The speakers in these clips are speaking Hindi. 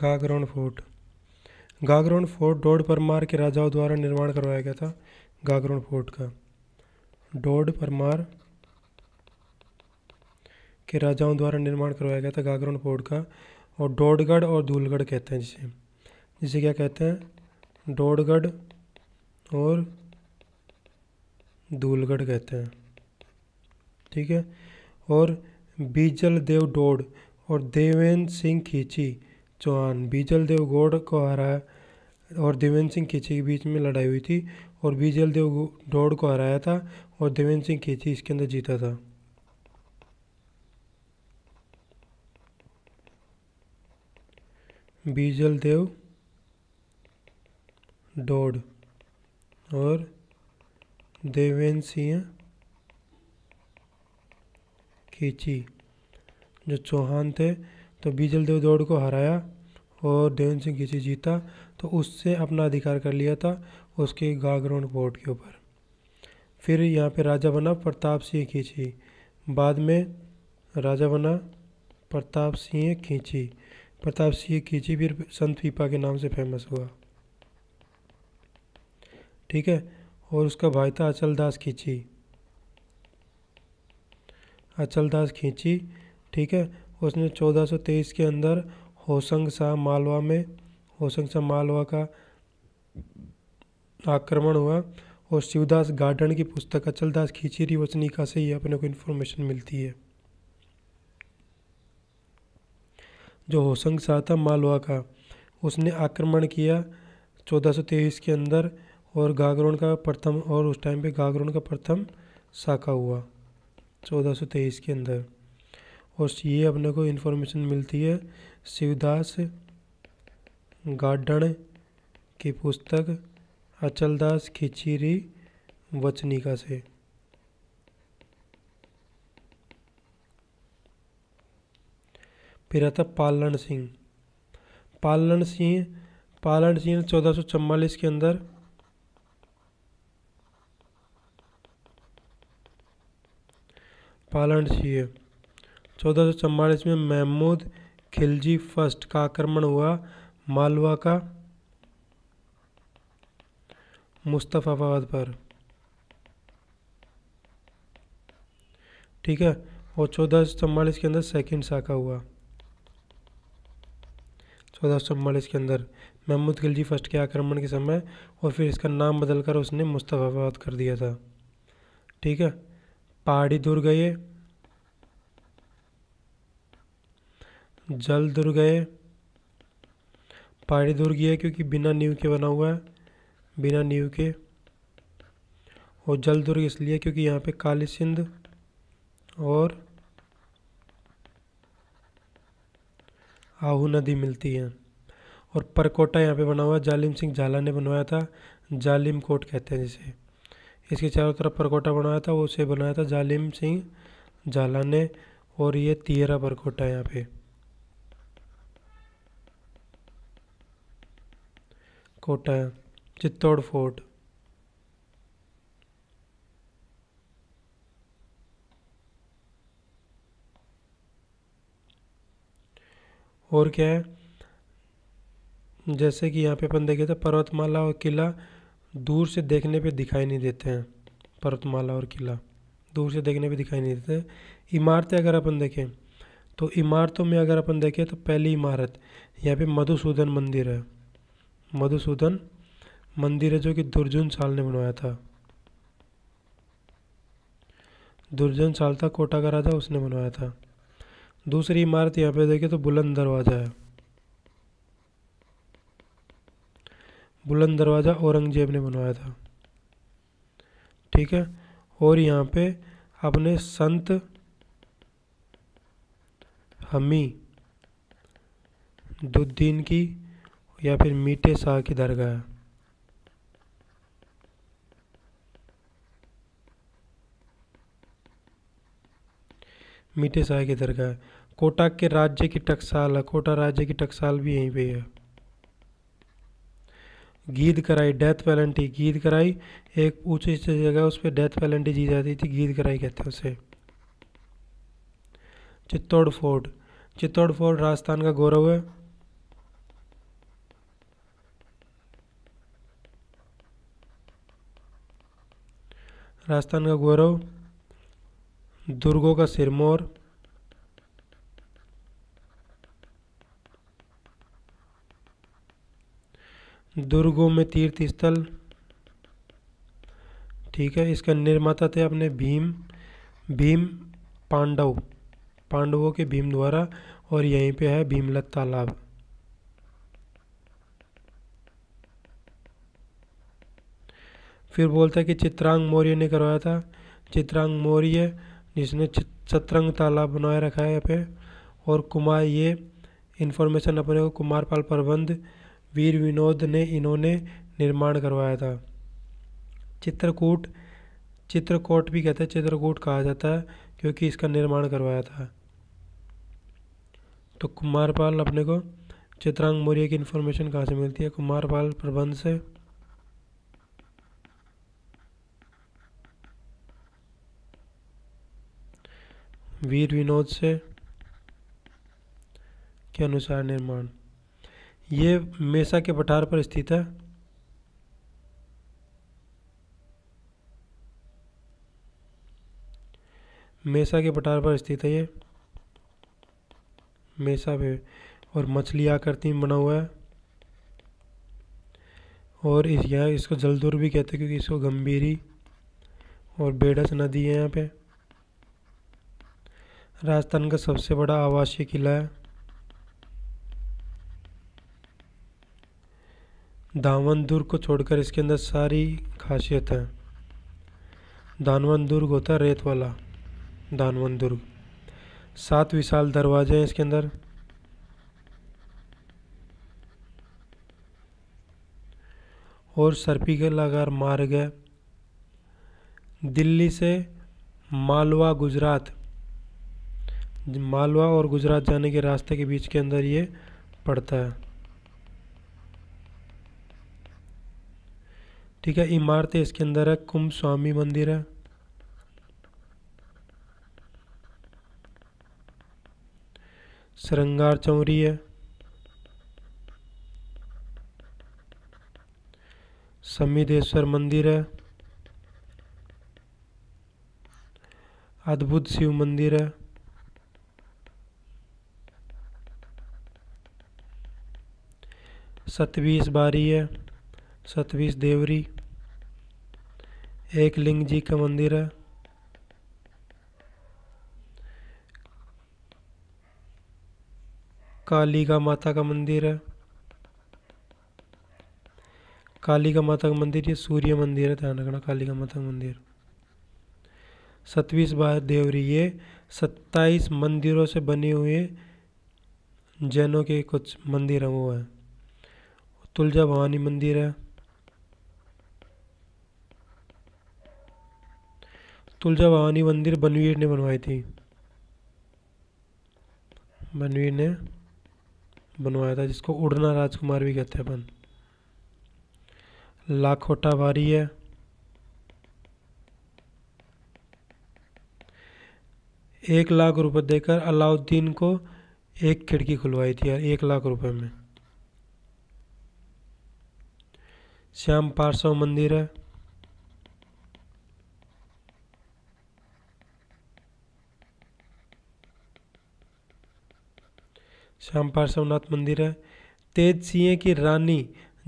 गागरौन फोर्ट गागरौन फोर्ट डोड परमार के राजाओं द्वारा निर्माण करवाया गया था गागरौन फोर्ट का डोड परमार के राजाओं द्वारा निर्माण करवाया गया था गागरौन फोर्ट का और डोडगढ़ और धूलगढ़ कहते हैं जिसे जिसे क्या कहते हैं डोडगढ़ और धूलगढ़ कहते हैं ठीक है और बीजल देव डोड और देवेंद्र सिंह खींची चौहान बीजल देव गौड़ को हराया और देवेंद्र सिंह खेची के बीच में लड़ाई हुई थी और बीजल देव गौड़ को हराया था और देवेंद्र सिंह खेची इसके अंदर जीता था बीजल देव डोड और देवेंद्र सिंह खेची जो चौहान थे तो बीजल देव दौड़ को हराया और देवेंद्र सिंह खींची जीता तो उससे अपना अधिकार कर लिया था उसके गागरोंड पोर्ट के ऊपर फिर यहाँ पे राजा बना प्रताप सिंह खींची बाद में राजा बना प्रताप सिंह खींची प्रताप सिंह खींची फिर संत पीपा के नाम से फेमस हुआ ठीक है और उसका भाई था अचल दास खींची अचल दास खींची ठीक है उसने 1423 के अंदर होशंग शाह मालवा में होसंग शाह मालवा का आक्रमण हुआ और शिवदास गार्डन की पुस्तक अचलदास खिचीरी वचनिका से ही अपने को इन्फॉर्मेशन मिलती है जो होशंग शाह था मालवा का उसने आक्रमण किया 1423 के अंदर और गागरोन का प्रथम और उस टाइम पे गागरोन का प्रथम शाखा हुआ 1423 के अंदर और ये अपने को इन्फॉर्मेशन मिलती है शिवदास गार्डन की पुस्तक अचलदास खिचीरी वचनिका से फिर आता पालन सिंह पालन सिंह पालन सिंह चौदह सौ चवालीस के अंदर पालन सिंह चौदह सौ में महमूद खिलजी फर्स्ट का आक्रमण हुआ मालवा का मुस्तफ़ाबाद पर ठीक है और चौदह सौ चवालीस के अंदर सेकंड शाखा हुआ चौदह सौ चवालीस के अंदर महमूद खिलजी फर्स्ट के आक्रमण के समय और फिर इसका नाम बदलकर उसने मुस्तफ़ाबाद कर दिया था ठीक है पहाड़ी दुर्ग ये जल दुर्ग है पहाड़ी दुर्ग है क्योंकि बिना नींव के बना हुआ है बिना नींव के और जल दुर्ग इसलिए क्योंकि यहाँ पे काली सिंध और आहू नदी मिलती है और परकोटा यहाँ पे बना हुआ है जालिम सिंह झाला ने बनवाया था जालिम कोट कहते हैं जिसे इसके चारों तरफ परकोटा बनाया था वो उसे बनाया था जालिम सिंह झाला ने और ये तिहरा परकोटा यहाँ पे कोटा चित्तौड़ फोर्ट और क्या है जैसे कि यहाँ पे अपन देखे थे तो पर्वतमाला और किला दूर से देखने पे दिखाई नहीं देते हैं पर्वतमाला और किला दूर से देखने पे दिखाई नहीं देते इमारतें अगर अपन देखें तो इमारतों में अगर अपन देखें तो पहली इमारत यहाँ पे मधुसूदन मंदिर है मधुसूदन मंदिर है जो कि दुर्जुन साल ने बनवाया था दुर्जन साल था कोटा का राजा उसने बनवाया था दूसरी इमारत यहाँ पे देखे तो बुलंद दरवाज़ा है बुलंद दरवाज़ा औरंगजेब ने बनवाया था ठीक है और यहाँ पे अपने संत हमी दुद्दीन की या फिर मीठे शाह की दरगाह मीठे शाह की दरगाह कोटा के राज्य की टकसाल है कोटा राज्य की टकसाल भी यहीं पे है गीद कराई डेथ पेनल्टी गीद कराई एक ऊंची सी जगह उस पर डेथ पेनल्टी दी जाती थी गीद कराई कहते हैं उसे चित्तौड़ फोर्ट चित्तौड़ फोर्ट राजस्थान का गौरव है राजस्थान का गौरव दुर्गों का सिरमौर दुर्गों में तीर्थ स्थल ठीक है इसका निर्माता थे अपने भीम भीम पांडव पांडवों के भीम द्वारा और यहीं पे है भीमलत तालाब फिर बोलता है कि चित्रांग मौर्य ने करवाया था चित्रांग मौर्य जिसने शतरंग तालाब बनाए रखा है यहाँ पे और कुमार ये इन्फॉर्मेशन अपने को कुमारपाल प्रबंध वीर विनोद ने इन्होंने निर्माण करवाया था चित्रकूट चित्रकूट भी कहते हैं चित्रकूट कहा जाता है क्योंकि इसका निर्माण करवाया था तो कुमारपाल अपने को चित्रांग मौर्य की इन्फॉर्मेशन कहाँ से मिलती है कुमारपाल प्रबंध से वीर विनोद से के अनुसार निर्माण ये मेसा के पठार पर स्थित है मेसा के पठार पर स्थित है ये मेसा पे और मछली आकृति में बना हुआ है और इस यहाँ इसको जलदुर भी कहते हैं क्योंकि इसको गंभीरी और बेडस नदी है यहाँ पे राजस्थान का सबसे बड़ा आवासीय किला है दावन दुर्ग को छोड़कर इसके अंदर सारी खासियत है दानवन दुर्ग होता है रेत वाला दानवन दुर्ग सात विशाल दरवाजे हैं इसके अंदर और लगार मार्ग है दिल्ली से मालवा गुजरात मालवा और गुजरात जाने के रास्ते के बीच के अंदर ये पड़ता है ठीक है इमारतें इसके अंदर है कुंभ स्वामी मंदिर है श्रृंगार चौरी है समिधेश्वर मंदिर है अद्भुत शिव मंदिर है सतबीस बारी है सतबीस देवरी एक लिंग जी का मंदिर है काली का माता का मंदिर है काली का माता का मंदिर ये सूर्य मंदिर है ध्यान रखना काली का माता का मंदिर सतवीस बार देवरी ये सत्ताईस मंदिरों से बने हुए जैनों के कुछ मंदिर हैं वो हैं तुलजा भवानी मंदिर है तुलजा भवानी मंदिर बनवीर ने बनवाई थी बनवीर ने बनवाया था जिसको उड़ना राजकुमार भी कहते हैं अपन लाखोटा बारी है एक लाख रुपए देकर अलाउद्दीन को एक खिड़की खुलवाई थी यार एक लाख रुपए में श्याम पार्श्व मंदिर है श्याम पार्श्वनाथ मंदिर है तेज सिंह की रानी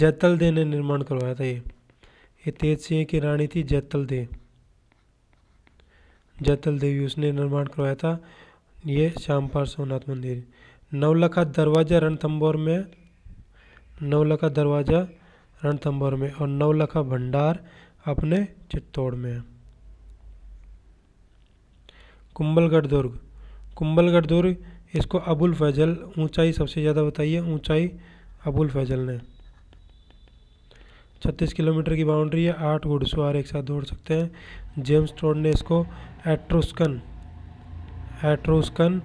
जैतल दे ने निर्माण करवाया था ये ये तेज सिंह की रानी थी जैतल दे जैतल देवी उसने निर्माण करवाया था ये श्याम पार्श्वनाथ मंदिर नवलखा दरवाज़ा रणथम्बोर में नवलखा दरवाज़ा रणथंबोर में और नवलखा भंडार अपने चित्तौड़ में है कुंबलगढ़ दुर्ग कुंबलगढ़ दुर्ग इसको अबुल फैजल ऊंचाई सबसे ज़्यादा बताइए ऊंचाई अबुल फैजल ने छत्तीस किलोमीटर की बाउंड्री है आठ घुड़सवार एक साथ दौड़ सकते हैं जेम्स टोड ने इसको एट्रोस्कन एट्रोस्कन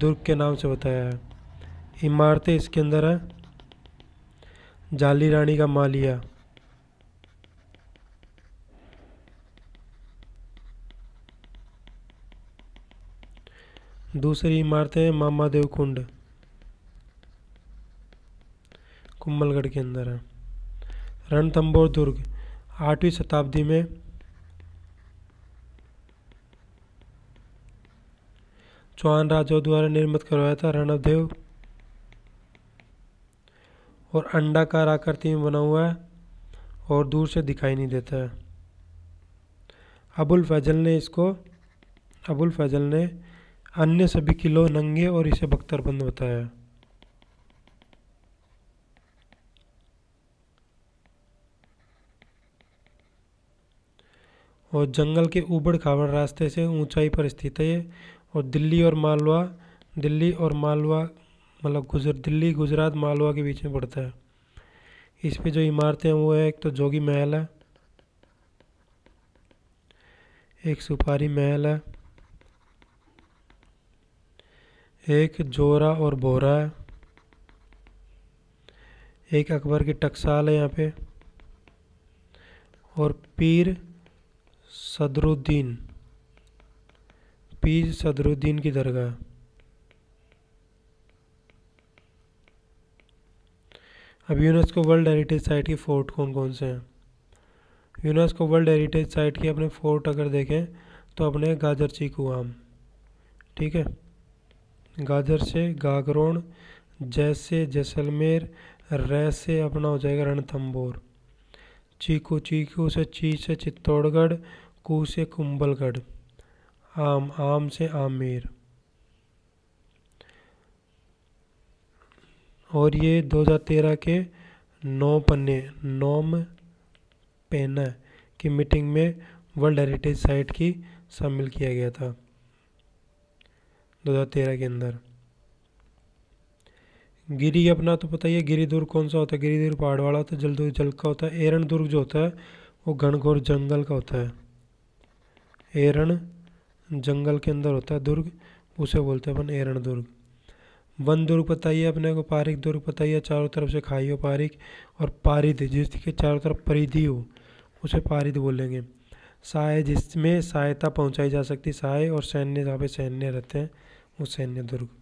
दुर्ग के नाम से बताया है इमारतें इसके अंदर हैं जाली रानी का मालिया दूसरी इमारतें है मामा देव कुंड कुम्भलगढ़ के अंदर है रणथम्बोर दुर्ग आठवीं शताब्दी में चौहान राजाओं द्वारा निर्मित करवाया था रणदेव और अंडाकार आकृति में बना हुआ है और दूर से दिखाई नहीं देता है अबुल फैजल ने इसको अबुल फैजल ने अन्य सभी किलो नंगे और इसे बख्तरबंद बताया और जंगल के उबड़ खाबड़ रास्ते से ऊंचाई पर स्थित है और दिल्ली और मालवा दिल्ली और मालवा मतलब गुजर दिल्ली गुजरात मालवा के बीच में पड़ता है इस पे जो इमारतें हैं वो है एक तो जोगी महल है एक सुपारी महल है एक जोरा और बोरा है एक अकबर की टकसाल है यहाँ पे और पीर सदरुद्दीन पीर सदरुद्दीन की दरगाह अब यूनेस्को वर्ल्ड हेरिटेज साइट के फोर्ट कौन कौन से हैं यूनेस्को वर्ल्ड हेरिटेज साइट के अपने फोर्ट अगर देखें तो अपने गाजर चीकू आम ठीक है गाजर से गागरोन जैसे जैसलमेर रह से अपना हो जाएगा रणथम्बोर चीकू चीकू से ची से चित्तौड़गढ़ कू से कुंबलगढ़ आम आम से आमेर और ये 2013 के नौ पन्ने नोम पेना की मीटिंग में वर्ल्ड हेरिटेज साइट की शामिल किया गया था 2013 के अंदर गिरी अपना तो पता ही है गिरी दुर्ग कौन सा होता है गिरी दुर्ग पहाड़ वाला होता है जल दुर्ग जल का होता है एरण दुर्ग जो होता है वो घनघोर जंगल का होता है एरण जंगल के अंदर होता है दुर्ग उसे बोलते हैं अपन एरण दुर्ग वन दुर्ग पता ही है अपने को पारिक दुर्ग पता ही है चारों तरफ से खाई हो पारिक और पारिध जिसके चारों तरफ परिधि हो उसे पारिध बोलेंगे सहाय जिसमें सहायता पहुंचाई जा सकती सहाय और सैन्य जहाँ पे सैन्य रहते हैं वो सैन्य दुर्ग